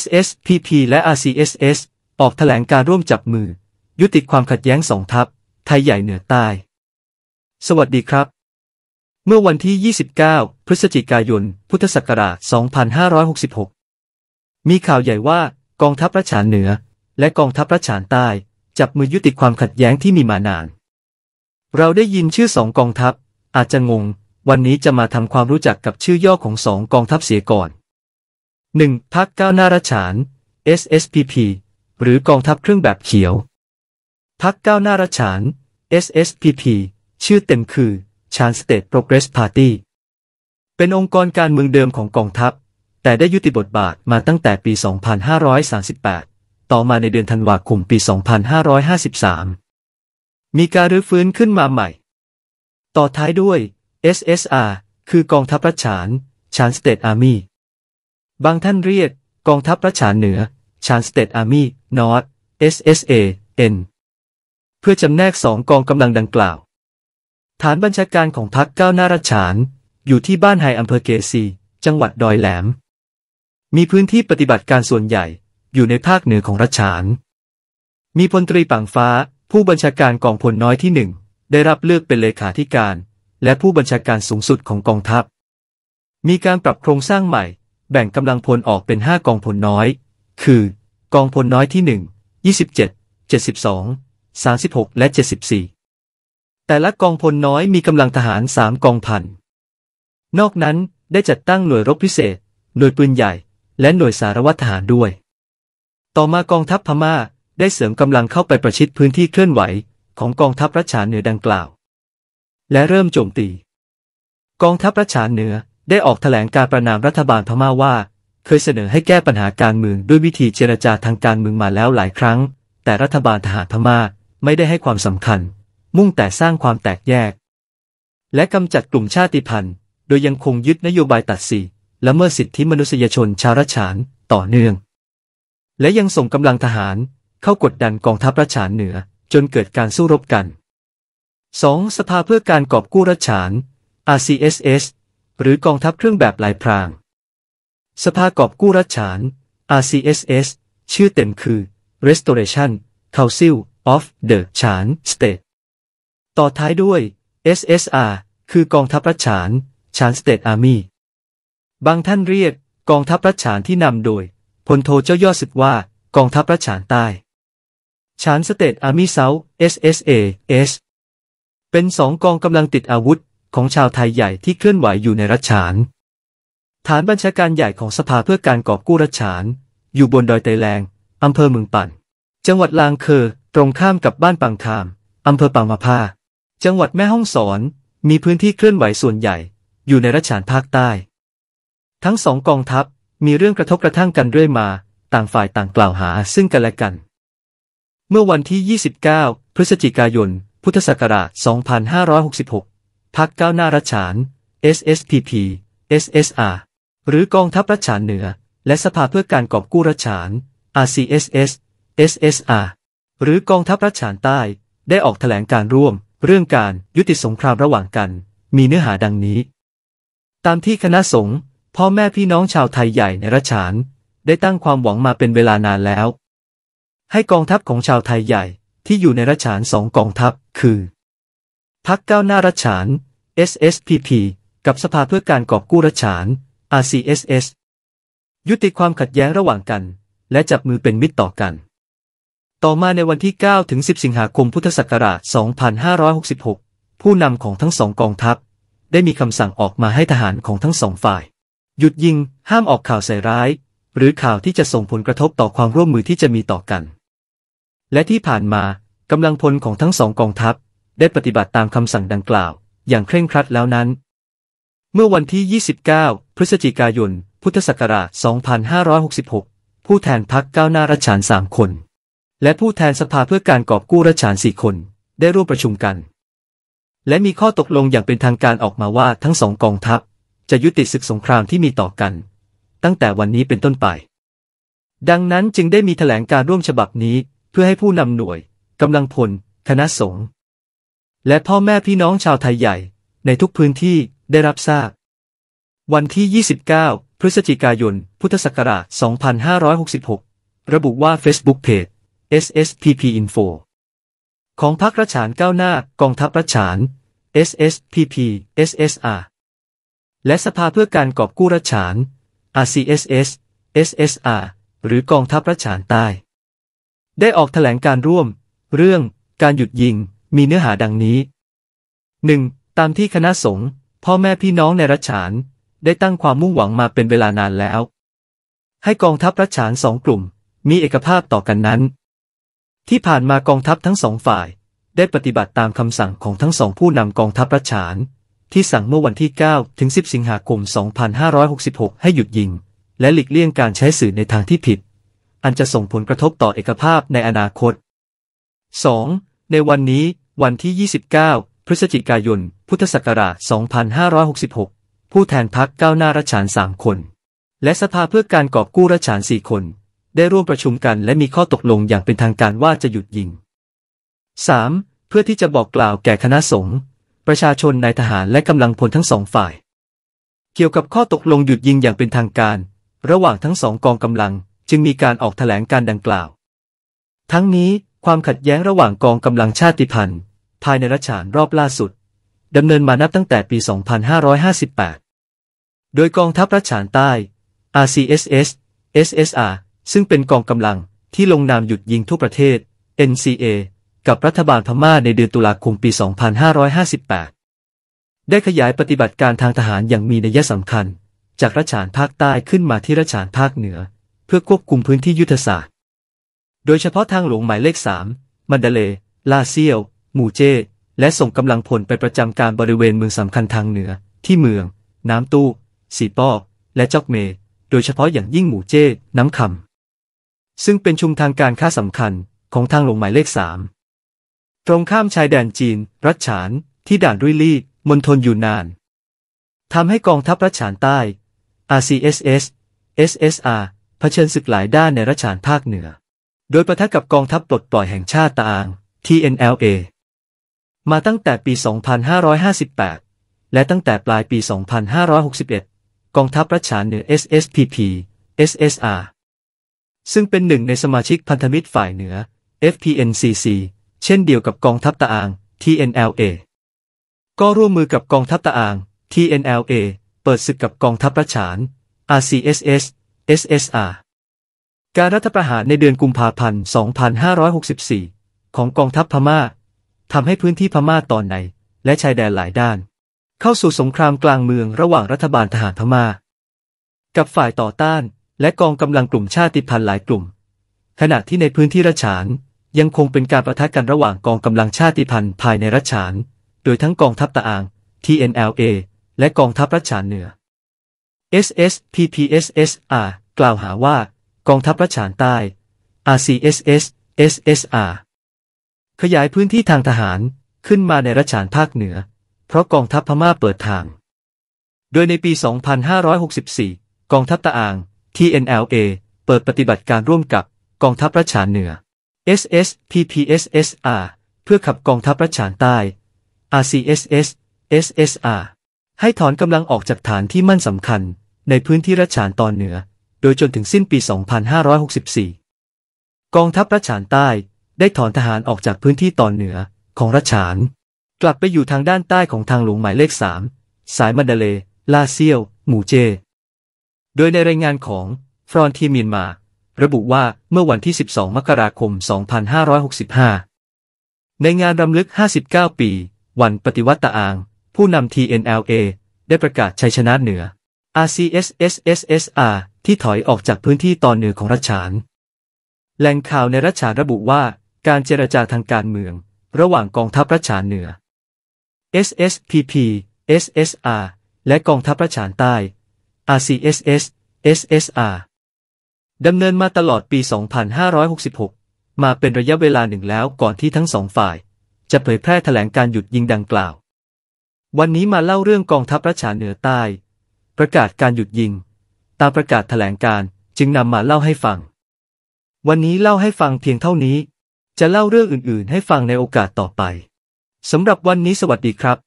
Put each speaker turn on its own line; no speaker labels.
SSPP และ RCSS ออกแถลงการร่วมจับมือ ยุติความขัดแย้งสองทัพ ไทยใหญ่เหนือใต้ สวัสดีครับ เมื่อวันที่ 29 พฤศจิกายน พุทธศักราช2566 มีข่าวใหญ่ว่ากองทัพรัชฉานเหนือ และกองทัพรัชฉานใต้ จับมือยุติความขัดแย้งที่มีมานาน เราได้ยินชื่อสองกองทัพอาจจะงง วันนี้จะมาทำความรู้จักกับชื่อย่อของสองกองทัพเสียก่อน 1. พักก้าวหน้ารัชาน SSPP หรือกองทัพเครื่องแบบเขียว พักก้าวหน้ารัชาน SSPP ชื่อเต็มคือ Chan State Progress Party เป็นองค์กรการเมืองเดิมของกองทัพ แต่ได้ยุติบทบาทมาตั้งแต่ปี 2538 ต่อมาในเดือนธันวาคมปี 2553 มีการรื้อฟื้นขึ้นมาใหม่ ต่อท้ายด้วย SSR คือกองทัพรัชาน Chan State Army บางท่านเรียกกองทัพรัชานเหนือชานสเตตอาร์มี่นอร์ท SSA N เพื่อจำแนกสองกองกำลังดังกล่าว ฐานบัญชาการของพรรคก้าวหน้ารัชานอยู่ที่บ้านไฮอำเภอเกซี จังหวัดดอยแหลม มีพื้นที่ปฏิบัติการส่วนใหญ่ อยู่ในภาคเหนือของรัชาน มีพลตรีปังฟ้า ผู้บัญชาการกองพลน้อยที่หนึ่ง ได้รับเลือกเป็นเลขาธิการ และผู้บัญชาการสูงสุดของกองทัพ มีการปรับโครงสร้างใหม่แบ่งกำลังพลออกเป็น5กองพลน้อย คือ กองพลน้อยที่ 1 27 72 36 และ 74 แต่ละกองพลน้อยมีกำลังทหาร3กองพัน นอกนั้น ได้จัดตั้งหน่วยรบพิเศษ หน่วยปืนใหญ่ และหน่วยสารวัตรทหารด้วย ต่อมากองทัพพม่าได้เสริมกำลังเข้าไปประชิดพื้นที่เคลื่อนไหวของกองทัพรัชฉานเหนือดังกล่าว และเริ่มโจมตี กองทัพรัชฉานเหนือได้ออกแถลงการประนามรัฐบาลพม่าว่า เคยเสนอให้แก้ปัญหาการเมืองด้วยวิธีเจรจาทางการเมืองมาแล้วหลายครั้ง แต่รัฐบาลทหารพม่าไม่ได้ให้ความสำคัญ มุ่งแต่สร้างความแตกแยก และกำจัดกลุ่มชาติพันธุ์ โดยยังคงยึดนโยบายตัดสีและเมื่อสิทธิมนุษยชนชาวรัชานต่อเนื่อง และยังส่งกำลังทหาร เข้ากดดันกองทัพรัชานเหนือจนเกิดการสู้รบกัน 2. สภาเพื่อการกอบกู้รัชาน RCSS หรือกองทัพเครื่องแบบลายพราง สภากอบกู้รัชฉาน RCSS ชื่อเต็มคือ Restoration Council of the Chan State ต่อท้ายด้วย SSR คือกองทัพรัชฉาน c h a n State Army บางท่านเรียกกองทัพรัชฉานที่นำโดยพลโทเจ้ายอดศึกว่ากองทัพรัชฉานใต้ c h a n State Army South SSAS เป็นสองกองกำลังติดอาวุธของชาวไทยใหญ่ที่เคลื่อนไหวอยู่ในรัชฐาน ฐานบัญชาการใหญ่ของสภาเพื่อการกอบกู้รัชฐาน อยู่บนดอยไตแรงอำเภอเมืองปันจังหวัดลางเคอ ตรงข้ามกับบ้านปังคามอำเภอปางมาพาจังหวัดแม่ฮ่องสอนมีพื้นที่เคลื่อนไหวส่วนใหญ่ อยู่ในรัชฐานภาคใต้ ทั้งสองกองทัพมีเรื่องกระทบกระทั่งกันเรื่อยมาต่างฝ่ายต่างกล่าวหาซึ่งกันและกัน เมื่อวันที่ 29 พฤศจิกายนพุทธศักราช 2566พักก้าวหน้ารัชาน SSPP SSR หรือกองทัพรัชานเหนือ และสภาเพื่อการกอบกู้รัชาน RCSS SSR หรือกองทัพรัชานใต้ได้ออกแถลงการร่วมเรื่องการยุติสงครามระหว่างกัน มีเนื้อหาดังนี้ ตามที่คณะสงฆ์พ่อแม่พี่น้องชาวไทยใหญ่ในรัชาน ได้ตั้งความหวังมาเป็นเวลานานแล้ว ให้กองทัพของชาวไทยใหญ่ ที่อยู่ในรัชานสองกองทัพคือพักก้าวหน้ารัชาน SSPP กับสภาเพื่อการกอบกู้รัชาน RCSS ยุติความขัดแย้งระหว่างกัน และจับมือเป็นมิตรต่อกัน ต่อมาในวันที่ 9 ถึง 10 สิงหาคมพุทธศักราช 2566 ผู้นำของทั้งสองกองทัพ ได้มีคำสั่งออกมาให้ทหารของทั้งสองฝ่าย หยุดยิงห้ามออกข่าวใส่ร้าย หรือข่าวที่จะส่งผลกระทบต่อความร่วมมือที่จะมีต่อกัน และที่ผ่านมากำลังพลของทั้งสองกองทัพ ได้ปฏิบัติตามคำสั่งดังกล่าวอย่างเคร่งครัดแล้วนั้น เมื่อวันที่ 29 พฤศจิกายน พุทธศักราช2566 ผู้แทนพักก้าวหน้ารัชานสามคน และผู้แทนสภาเพื่อการกอบกู้รัชานสี่คน ได้ร่วมประชุมกัน และมีข้อตกลงอย่างเป็นทางการออกมาว่าทั้งสองกองทัพ จะยุติศึกสงครามที่มีต่อกัน ตั้งแต่วันนี้เป็นต้นไป ดังนั้นจึงได้มีแถลงการร่วมฉบับนี้ เพื่อให้ผู้นำหน่วยกำลังพลคณะสงฆ์และพ่อแม่พี่น้องชาวไทยใหญ่ในทุกพื้นที่ได้รับทราบ วันที่ 29 พฤศจิกายน พุทธศักราช2566 ระบุว่า Facebook Page SSPP Info ของพรรครัชานก้าวหน้ากองทัพรัชาน SSPP SSR และสภาเพื่อการกอบกู้รัชาน RCSS SSR หรือกองทัพรัชานใต้ ได้ออกแถลงการร่วม เรื่องการหยุดยิงมีเนื้อหาดังนี้ 1. ตามที่คณะสงฆ์พ่อแม่พี่น้องในรัชฉาน ได้ตั้งความมุ่งหวังมาเป็นเวลานานแล้ว ให้กองทัพรัชฉานสองกลุ่ม มีเอกภาพต่อกันนั้น ที่ผ่านมากองทัพทั้งสองฝ่าย ได้ปฏิบัติตามคำสั่งของทั้งสองผู้นำกองทัพรัชฉาน ที่สั่งเมื่อวันที่ 9 ถึง 10 สิงหาคม2566 ให้หยุดยิง และหลีกเลี่ยงการใช้สื่อในทางที่ผิด อันจะส่งผลกระทบต่อเอกภาพในอนาคต 2. ในวันนี้ วันที่ 29 พฤศจิกายน พุทธศักราช2566 ผู้แทนพักก้าวหน้ารัชานสามคน และสภาเพื่อการกอบกู้รัชานสี่คน ได้ร่วมประชุมกันและมีข้อตกลงอย่างเป็นทางการว่าจะหยุดยิง 3. เพื่อที่จะบอกกล่าวแก่คณะสงฆ์ประชาชนนายทหารและกำลังพลทั้งสองฝ่าย เกี่ยวกับข้อตกลงหยุดยิงอย่างเป็นทางการ ระหว่างทั้งสองกองกำลังจึงมีการออกแถลงการดังกล่าว ทั้งนี้ความขัดแย้งระหว่างกองกำลังชาติพันธุ์ ภายในรัชฉานรอบล่าสุดดำเนินมานับตั้งแต่ปี 2558 โดยกองทัพรัชฉานใต้ RCSS SSR ซึ่งเป็นกองกำลังที่ลงนามหยุดยิงทั่วประเทศ NCA กับรัฐบาลพม่าในเดือนตุลาคมปี 2558 ได้ขยายปฏิบัติการทางทหารอย่างมีนัยสำคัญ จากรัชฉานภาคใต้ขึ้นมาที่รัชฉานภาคเหนือ เพื่อควบคุมพื้นที่ยุทธศาสตร์โดยเฉพาะทางหลวงหมายเลข 3มันเดเลลาเซียวหมู่เจ และส่งกำลังพลไปประจำการบริเวณเมืองสำคัญทางเหนือที่เมือง น้ำตู้ สีป้อและจอกเม โดยเฉพาะอย่างยิ่งหมู่เจน้ำคำซึ่งเป็นชุมทางการค้าสำคัญของทางหลวงหมายเลข 3 ตรงข้ามชายแดนจีนรัชฉาน ที่ด่านรุ่ยลี่มณฑลอยู่นานทำให้กองทัพรัชฉานใต้ RCSS SSR เผชิญศึกหลายด้านในรัชฉานภาคเหนือโดยประทะกับกองทัพปลดปล่อยแห่งชาติตาง TNLA มาตั้งแต่ปี 2558 และตั้งแต่ปลายปี 2561 กองทัพรัชานเหนือ SSPP SSR ซึ่งเป็นหนึ่งในสมาชิกพันธมิตรฝ่ายเหนือ FPNCC เช่นเดียวกับกองทัพตาง TNLA ก็ร่วมมือกับกองทัพตาง TNLA เปิดศึกกับกองทัพรัชาน RCSS SSR การรัฐประหารในเดือนกุมภาพันธ์ 2564 ของกองทัพพมา่าทำให้พื้นที่พม่าตอนในและชายแดนหลายด้าน เข้าสู่สงครามกลางเมืองระหว่างรัฐบาลทหารพมา่า กับฝ่ายต่อต้านและกองกำลังกลุ่มชาติพันธุ์หลายกลุ่ม ขณะที่ในพื้นที่รัชานยังคงเป็นการประทะกันระหว่างกองกำลังชาติพันธุ์ภายในรัชานโดยทั้งกองทัพตะอาง TNLA และกองทัพรัชานเหนือ SSPPSSR กล่าวหาว่ากองทัพรัชฉานใต้ RCSS SSR ขยายพื้นที่ทางทหารขึ้นมาในรัชฉานภาคเหนือ เพราะกองทัพพม่าเปิดทาง โดยในปี 2564 กองทัพตะอาง TNLA เปิดปฏิบัติการร่วมกับกองทัพรัชฉานเหนือ SSPPSSR เพื่อขับกองทัพรัชฉานใต้ RCSS SSR ให้ถอนกำลังออกจากฐานที่มั่นสำคัญในพื้นที่รัชฉานตอนเหนือดยจนถึงสิ้นปี 2564 กองทัพรัชฉานใต้ได้ถอนทหารออกจากพื้นที่ตอนเหนือของรัชฉาน กลับไปอยู่ทางด้านใต้ของทางหลวงหมายเลข 3 สายมันดดเล ลาเซียว หมู่เจ โดยในรายงานของ ฟรอนทีมีนมา ระบุว่าเมื่อวันที่ 12 มกราคม 2565 ในงานรำลึก 59 ปี วันปฏิวัติตะอาง ผู้นำ TNLA ได้ประกาศชัยชนะเหนือ RCSSSSR ที่ถอยออกจากพื้นที่ตอนเหนือของรัชฉาน แหล่งข่าวในรัชฉานระบุว่า การเจรจาทางการเมือง ระหว่างกองทัพรัชฉานเหนือ SSPP SSR และกองทัพรัชฉานใต้ RCSS SSR ดำเนินมาตลอดปี 2566 มาเป็นระยะเวลาหนึ่งแล้วก่อนที่ทั้งสองฝ่าย จะเผยแพร่แถลงการหยุดยิงดังกล่าว วันนี้มาเล่าเรื่องกองทัพรัชฉานเหนือใต้ประกาศการหยุดยิง ตามประกาศแถลงการ จึงนำมาเล่าให้ฟัง วันนี้เล่าให้ฟังเพียงเท่านี้ จะเล่าเรื่องอื่นๆให้ฟังในโอกาสต่อไป สำหรับวันนี้สวัสดีครับ